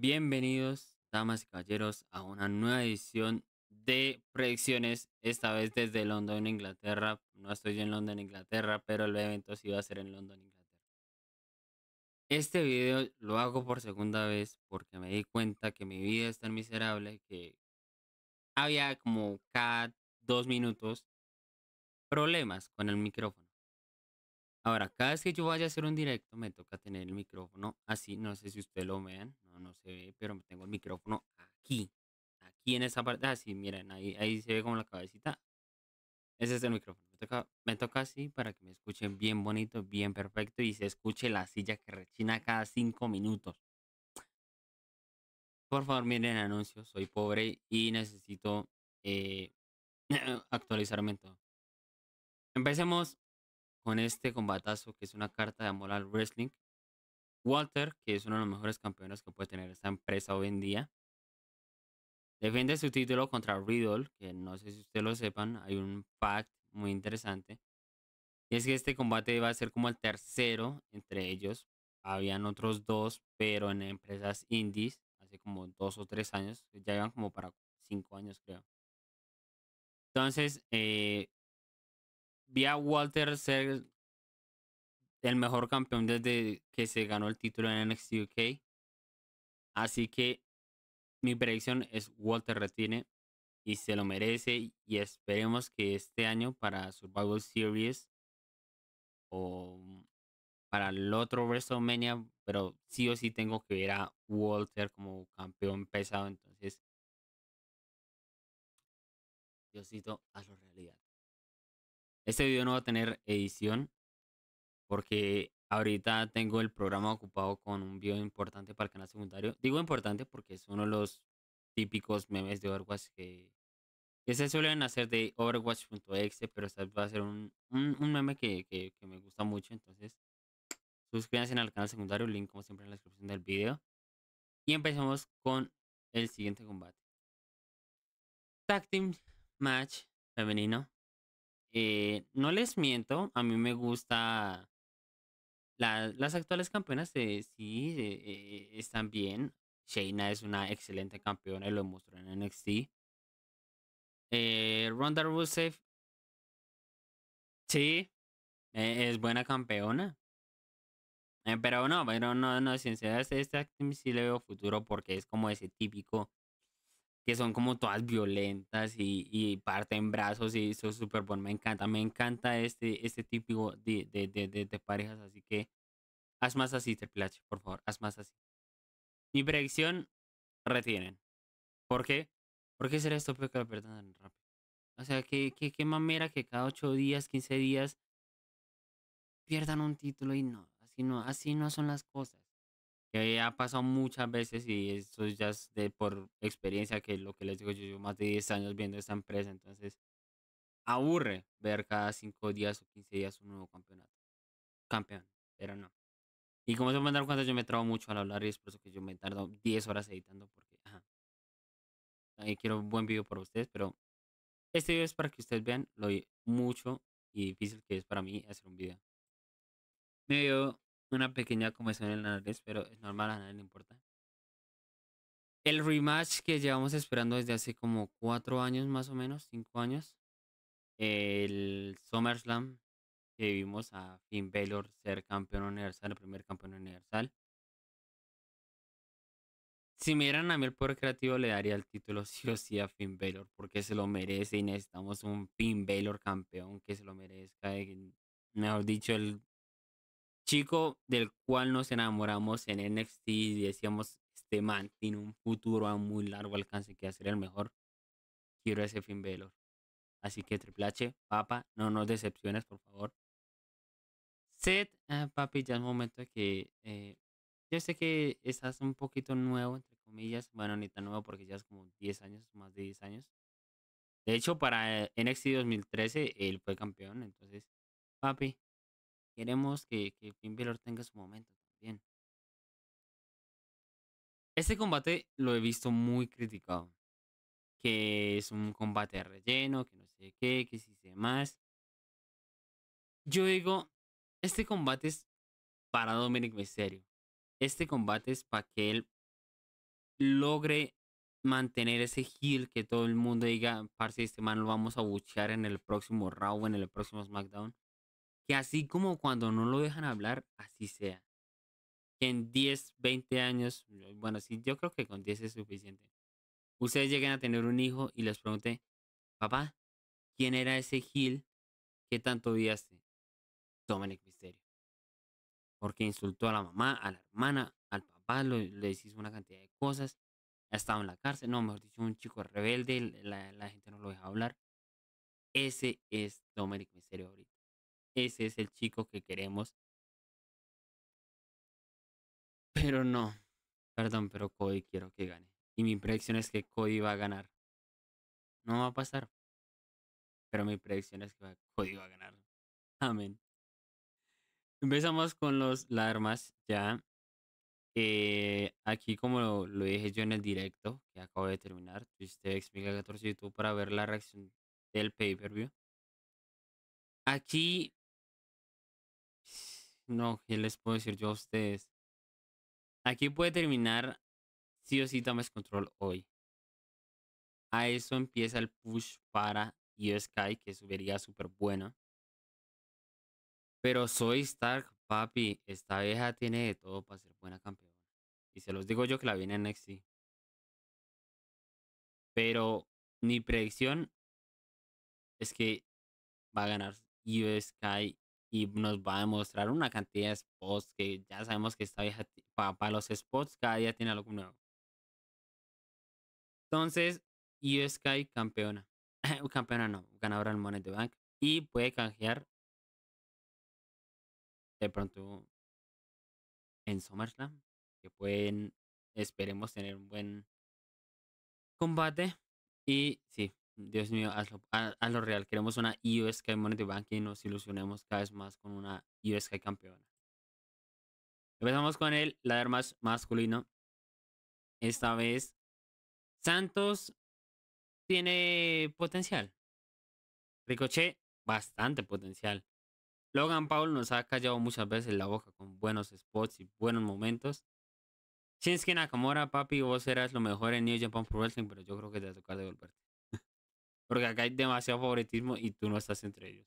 Bienvenidos, damas y caballeros, a una nueva edición de predicciones, esta vez desde London, Inglaterra. No estoy en London, Inglaterra, pero el evento sí va a ser en London, Inglaterra. Este video lo hago por segunda vez porque me di cuenta que mi vida es tan miserable que había como cada dos minutos problemas con el micrófono. Ahora, cada vez que yo vaya a hacer un directo, me toca tener el micrófono así. No sé si ustedes lo vean, no, no se ve, pero tengo el micrófono aquí. Aquí en esa parte, así, miren, ahí, ahí se ve como la cabecita. Ese es el micrófono. Me toca, así para que me escuchen bien bonito, bien perfecto y se escuche la silla que rechina cada cinco minutos. Por favor, miren el anuncio, Soy pobre y necesito eh, actualizarme todo. Empecemos con este combatazo que es una carta de amor al wrestling. Walter, que es uno de los mejores campeones que puede tener esta empresa hoy en día, defiende su título contra Riddle, que no sé si ustedes lo sepan, hay un pact muy interesante. Y es que este combate va a ser como el tercero entre ellos. Habían otros dos, pero en empresas indies, hace como dos o tres años, ya iban como para cinco años creo. Entonces, eh, vi a Walter ser el mejor campeón desde que se ganó el título en NXT UK. Así que mi predicción es Walter retiene y se lo merece y esperemos que este año para Survival Series o para el otro WrestleMania, pero sí o sí tengo que ver a Walter como campeón pesado, entonces a su realidad. Este video no va a tener edición porque ahorita tengo el programa ocupado con un video importante para el canal secundario. Digo importante porque es uno de los típicos memes de Overwatch que, que se suelen hacer de Overwatch.exe, pero este va a ser un, meme que, me gusta mucho. Entonces, suscríbanse al canal secundario, link como siempre en la descripción del video. Y empecemos con el siguiente combate. Tag Team Match femenino eh, no les miento, a mí me gusta. las actuales campeonas eh, sí eh, están bien. Shayna es una excelente campeona y lo mostró en NXT. Ronda Rusev, sí, e, es buena campeona. pero no, pero no, no, sinceramente este, este sí le veo futuro porque es como ese típico que son como todas violentas y, parten brazos y eso es súper bueno, me encanta, me encanta este, este típico de, parejas, así que haz más así, te plache, por favor, haz más así. Mi predicción, retienen. ¿Por qué? ¿Por qué será esto que la pierdan tan rápido? O sea, qué, qué, mamera que cada 8 días, 15 días pierdan un título y no, así no, así no son las cosas que ha pasado muchas veces y eso ya es de por experiencia que lo que les digo yo llevo más de 10 años viendo esta empresa entonces aburre ver cada 5 días o 15 días un nuevo campeonato campeón pero no y como se van a dar cuenta yo me trago mucho al hablar y es por eso que yo me tardo 10 horas editando porque ajá, quiero un buen video para ustedes pero este video es para que ustedes vean lo mucho y difícil que es para mí hacer un video medio una pequeña comezón en la nariz, pero es normal, a nadie le importa. El rematch que llevamos esperando desde hace como cuatro años más o menos, cinco años. El SummerSlam que vimos a Finn Balor ser campeón universal, el primer campeón universal. Si me dieran a mí el poder creativo, le daría el título sí o sí a Finn Balor, porque se lo merece y necesitamos un Finn Balor campeón que se lo merezca. mejor dicho, el chico del cual nos enamoramos en NXT y decíamos, este man tiene un futuro a muy largo alcance que va a ser el mejor. Quiero ese de Balor. Así que Triple H, papá, no nos decepciones, por favor. Seth, ah, papi, ya es momento de que... Eh, yo sé que estás un poquito nuevo, entre comillas. Bueno, ni tan nuevo porque ya es como 10 años, más de 10 años. De hecho, para eh, NXT 2013 él fue campeón. Entonces, papi, queremos que, que Finn tenga su momento también. Este combate lo he visto muy criticado. Que es un combate de relleno, que no sé qué, que si sé más. Yo digo, este combate es para Dominic Mysterio. Este combate es para que él logre mantener ese heal que todo el mundo diga, parce, este man lo vamos a buchear en el próximo Raw, en el próximo SmackDown que así como cuando no lo dejan hablar, así sea. Que en 10, 20 años, bueno, sí, yo creo que con 10 es suficiente. Ustedes lleguen a tener un hijo y les pregunté, papá, ¿quién era ese Gil que tanto odiaste? Dominic Misterio. Porque insultó a la mamá, a la hermana, al papá, le hizo una cantidad de cosas. Ha estado en la cárcel, no, mejor dicho, un chico rebelde, la, la gente no lo deja hablar. Ese es Dominic Misterio ahorita ese es el chico que queremos. Pero no, perdón, pero Cody quiero que gane. Y mi predicción es que Cody va a ganar. No va a pasar. Pero mi predicción es que Cody va a ganar. Amén. Empezamos con los, larmas ya. Eh, aquí, como lo, dije yo en el directo que acabo de terminar, Twitch explica 14 YouTube para ver la reacción del pay-per-view. Aquí no, ¿qué les puedo decir yo a ustedes? Aquí puede terminar Si o sí tomas Control hoy. A eso empieza el push para Sky, que subiría súper buena. Pero soy Stark, papi. Esta vieja tiene de todo para ser buena campeona. Y se los digo yo que la viene en NXT. Pero mi predicción es que va a ganar Sky y nos va a demostrar una cantidad de spots que ya sabemos que esta vieja para, los spots cada día tiene algo nuevo. Entonces, sky campeona. campeona no, ganadora del Money Bank. Y puede canjear de pronto en SummerSlam. Que pueden, esperemos tener un buen combate. Y sí, Dios mío, a lo real. Queremos una USK Money Bank y nos ilusionemos cada vez más con una USK campeona. Empezamos con el ladder más masculino. Esta vez, Santos tiene potencial. Ricochet, bastante potencial. Logan Paul nos ha callado muchas veces la boca con buenos spots y buenos momentos. Shinsuke Nakamura, papi, vos eras lo mejor en New Japan Pro Wrestling, pero yo creo que te va a tocar devolverte. Porque acá hay demasiado favoritismo y tú no estás entre ellos.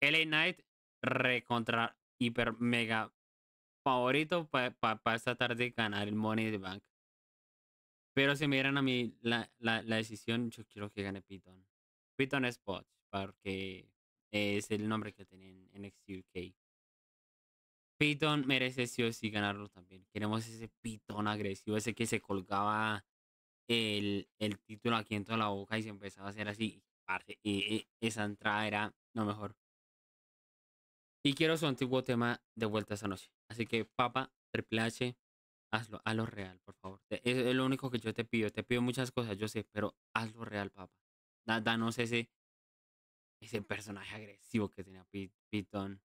LA Knight recontra hiper mega favorito para esta tarde ganar el Money de Bank. Pero si me dieran a mí la, decisión, yo quiero que gane Piton. Piton Spot, porque es el nombre que tenía en NXT Piton merece sí o sí ganarlo también. Queremos ese Piton agresivo, ese que se colgaba el, título aquí en toda la boca y se empezaba a hacer así. Y esa entrada era lo mejor. Y quiero su antiguo tema de vuelta esta noche. Así que, papa, Triple hazlo hazlo, lo real, por favor. Es, lo único que yo te pido. Te pido muchas cosas, yo sé, pero hazlo real, papa. danos ese, ese personaje agresivo que tenía Piton.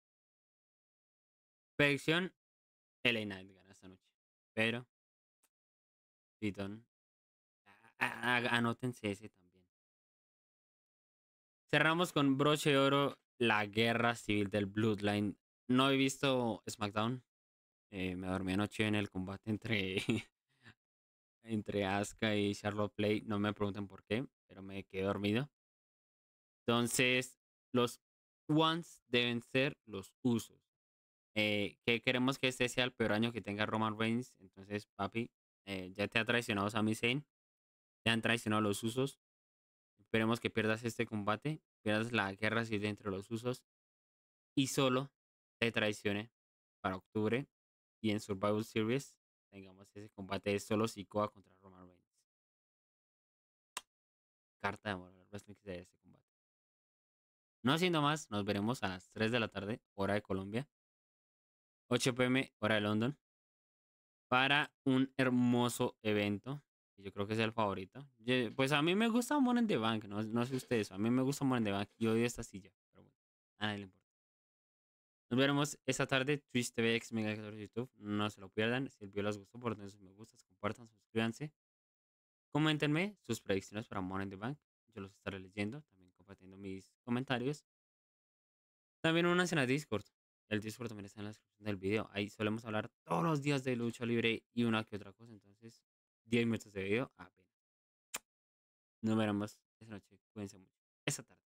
Predicción, Elena gana esta noche. Pero, Piton Ah, ah, anótense ese también. Cerramos con broche de oro la guerra civil del Bloodline. No he visto SmackDown. Eh, me dormí anoche en el combate entre, entre Asuka y Charlotte Play. No me pregunten por qué, pero me quedé dormido. Entonces, los ones deben ser los usos. Eh, que queremos que este sea el peor año que tenga Roman Reigns. Entonces, papi, eh, ya te ha traicionado Sami Zayn te han traicionado los usos. Esperemos que pierdas este combate, pierdas la guerra dentro de los usos y solo te traicione para octubre y en Survival Series tengamos ese combate de solo Sikoa contra Roman Reigns. Carta de amor este No haciendo más, nos veremos a las 3 de la tarde, hora de Colombia, 8 pm, hora de London, para un hermoso evento yo creo que es el favorito. pues a mí me gusta Money in the Bank, no, sé ustedes, a mí me gusta Money in the Bank. Yo odio esta silla, pero bueno, a nadie le importa. Nos veremos esta tarde, Twitch TV, X Mega YouTube. No se lo pierdan. Si el video les gustó, por sus me gustas, compartan, suscríbanse. Coméntenme sus predicciones para Money in the Bank. Yo los estaré leyendo, también compartiendo mis comentarios. También en el Discord. El Discord también está en la descripción del video. Ahí solemos hablar todos los días de lucha libre y una que otra cosa. Entonces, 10 minutos de video apenas. Nos más. Esa noche. Cuídense mucho. Esa tarde.